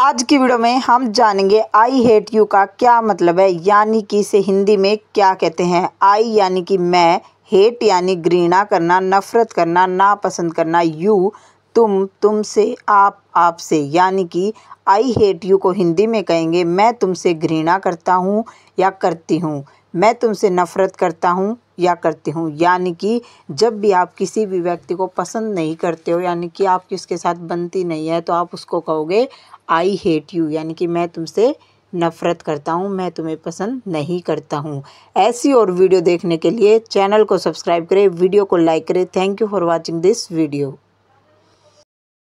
आज की वीडियो में हम जानेंगे आई हेट यू का क्या मतलब है यानी कि इसे हिंदी में क्या कहते हैं आई यानी कि मैं हेट यानी घृणा करना नफ़रत करना नापसंद करना यू तुम तुमसे आप आपसे यानी कि आई हेट यू को हिंदी में कहेंगे मैं तुमसे घृणा करता हूँ या करती हूँ मैं तुमसे नफ़रत करता हूँ या करती हूँ यानी कि जब भी आप किसी भी व्यक्ति को पसंद नहीं करते हो यानी कि आपकी उसके साथ बनती नहीं है तो आप उसको कहोगे आई हेट यू यानी कि मैं तुमसे नफ़रत करता हूँ मैं तुम्हें पसंद नहीं करता हूँ ऐसी और वीडियो देखने के लिए चैनल को सब्सक्राइब करें वीडियो को लाइक करें thank you for watching this video